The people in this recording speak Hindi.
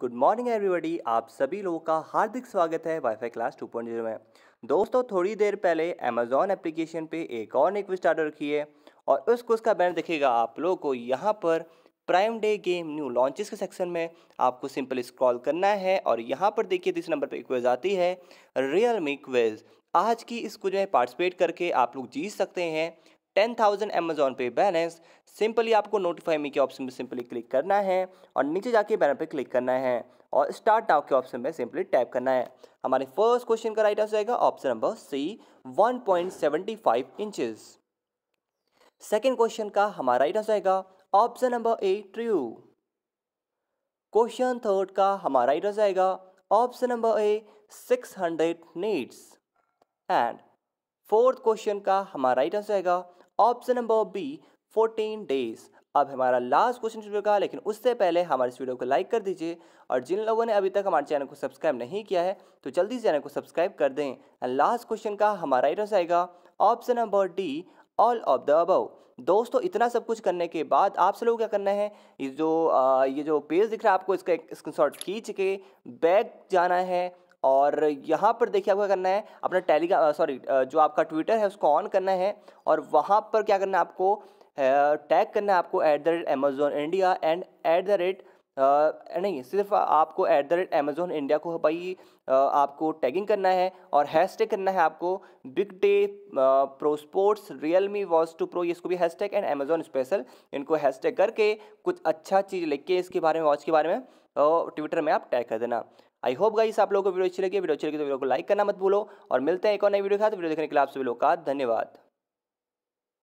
गुड मॉर्निंग एवरीबडी आप सभी लोगों का हार्दिक स्वागत है वाईफाई क्लास 2.0 में दोस्तों थोड़ी देर पहले अमेजोन एप्लीकेशन पे एक और नई क्विज स्टार्ट रखी है और उस क्विज का बैनर दिखेगा आप लोगों को यहाँ पर prime day game new launches के सेक्शन में आपको सिंपल स्क्रॉल करना है और यहाँ पर देखिए तीसरे नंबर पर क्विज आती है रियल मी क्विज आज की इस क्विज में पार्टिसिपेट करके आप लोग जीत सकते हैं ten thousand Amazon Pay balance simply आपको नोटिफाई मी के ऑप्शन में सिंपली क्लिक करना है और नीचे जाके बैनर पे क्लिक करना है और स्टार्ट टाउ के ऑप्शन में सिंपली टैप करना है हमारे फर्स्ट क्वेश्चन का राइट आंसर आएगा option number C 1.75 point inches second question का हमारा राइट आंसर आएगा option number A true question third का हमारा राइट आंसर आएगा option number A 600 needs and fourth question का हमारा राइट आंसर आएगा option number B fourteen days अब हमारा लास्ट क्वेश्चन शुरू का लेकिन उससे पहले हमारे इस वीडियो को लाइक कर दीजिए और जिन लोगों ने अभी तक हमारे चैनल को सब्सक्राइब नहीं किया है तो जल्दी चैनल को सब्सक्राइब कर दें एंड लास्ट क्वेश्चन का हमारा एड्रेस आएगा option number D all of the above दोस्तों इतना सब कुछ करने के बाद आप सब लोग क्या करना है ये जो आ, ये जो पेज दिख रहा है आपको इसका एक शॉट खींच के बैग जाना है और यहाँ पर देखिए आपको करना है अपना टेलीग्राम सॉरी जो आपका ट्विटर है उसको ऑन करना है और वहाँ पर क्या करना है आपको टैग करना है आपको at the rate Amazon India and at the rate नहीं सिर्फ आपको at the rate Amazon India को भाई आपको टैगिंग करना है और हैश टैग करना है आपको big day pro sports Realme was two pro इसको भी hashtag and Amazon special इनको हैश टैग करके कुछ अच्छा चीज़ लिख के इसके बारे में वॉच के बारे में ट्विटर में आप टैग कर देना आई होप गाइस आप लोगों को वीडियो अच्छी लगी वीडियो अच्छी लगी तो वीडियो को लाइक करना मत भूलो और मिलते हैं एक और नई वीडियो के साथ वीडियो देखने के लिए आप सभी लोग का धन्यवाद